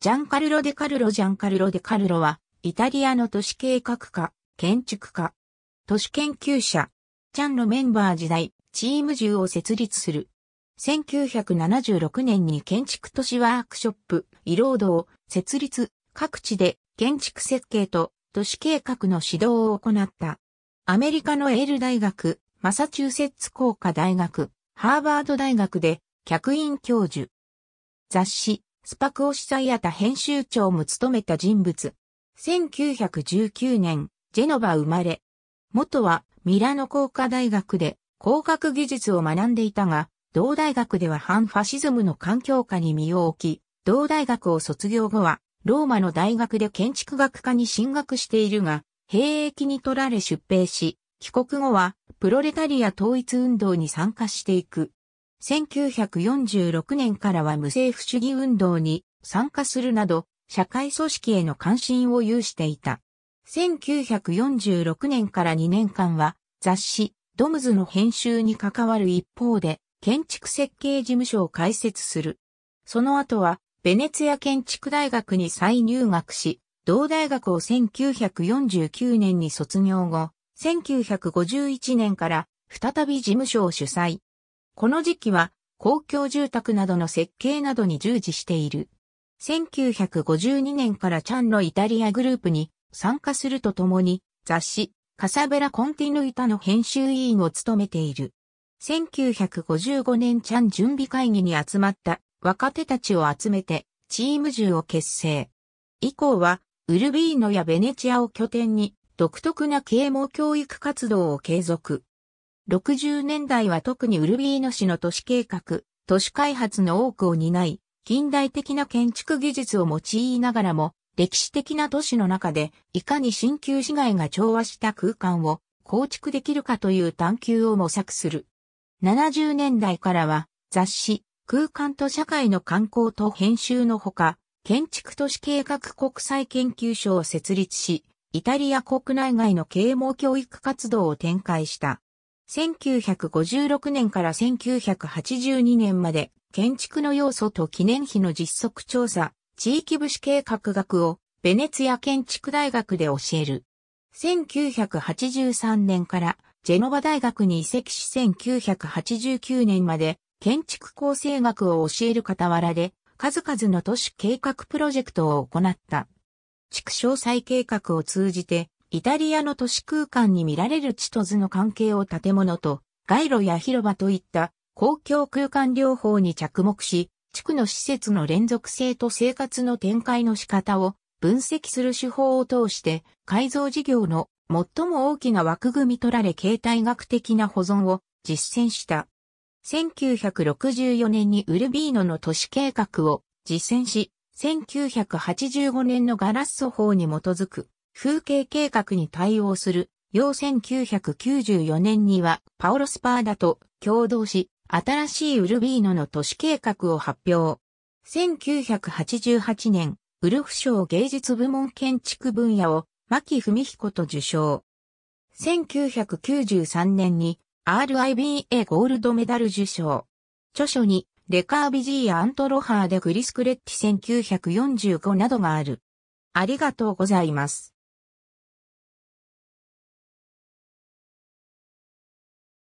ジャンカルロ・デ・カルロジャンカルロ・デ・カルロは、イタリアの都市計画家、建築家、都市研究者、チャンのメンバー時代、チーム10を設立する。1976年に建築都市ワークショップ、イロードを設立、各地で建築設計と都市計画の指導を行った。アメリカのエール大学、マサチューセッツ工科大学、ハーバード大学で客員教授。雑誌、スパクオシサイアタ編集長も務めた人物。1919年、ジェノバ生まれ。元はミラノ工科大学で工学技術を学んでいたが、同大学では反ファシズムの環境下に身を置き、同大学を卒業後は、ローマの大学で建築学科に進学しているが、兵役に取られ出兵し、帰国後は、プロレタリア統一運動に参加していく。1946年からは無政府主義運動に参加するなど、社会組織への関心を有していた。1946年から2年間は雑誌ドムズの編集に関わる一方で建築設計事務所を開設する。その後はベネツィア建築大学に再入学し、同大学を1949年に卒業後、1951年から再び事務所を主催。この時期は公共住宅などの設計などに従事している。1952年からチャンのイタリアグループに参加するとともに雑誌カサベラ・コンティヌイタの編集委員を務めている。1955年チャン準備会議に集まった若手たちを集めてチーム1を結成。以降はウルビーノやベネチアを拠点に独特な啓蒙教育活動を継続。60年代は特にウルビーノ市の都市計画、都市開発の多くを担い、近代的な建築技術を用いながらも、歴史的な都市の中で、いかに新旧市街が調和した空間を構築できるかという探求を模索する。70年代からは、雑誌、空間と社会の観光と編集のほか、建築都市計画国際研究所を設立し、イタリア国内外の啓蒙教育活動を展開した。1956年から1982年まで建築の要素と記念碑の実測調査、地域武士計画学をベネツィ建築大学で教える。1983年からジェノバ大学に移籍し1989年まで建築構成学を教える傍らで数々の都市計画プロジェクトを行った。区詳細計画を通じてイタリアの都市空間に見られる地と図の関係を建物と街路や広場といった公共空間療法に着目し、地区の施設の連続性と生活の展開の仕方を分析する手法を通して改造事業の最も大きな枠組み取られ形態学的な保存を実践した。1964年にウルビーノの都市計画を実践し、1985年のガラッソ法に基づく風景計画に対応する。要1994年にはパオロスパーダと共同し、新しいウルビーノの都市計画を発表。1988年、ウルフ賞芸術部門建築分野を牧文彦と受賞。1993年に RIBA ゴールドメダル受賞。著書にレカービジーアントロハーでグリスクレッティ1945などがある。ありがとうございます。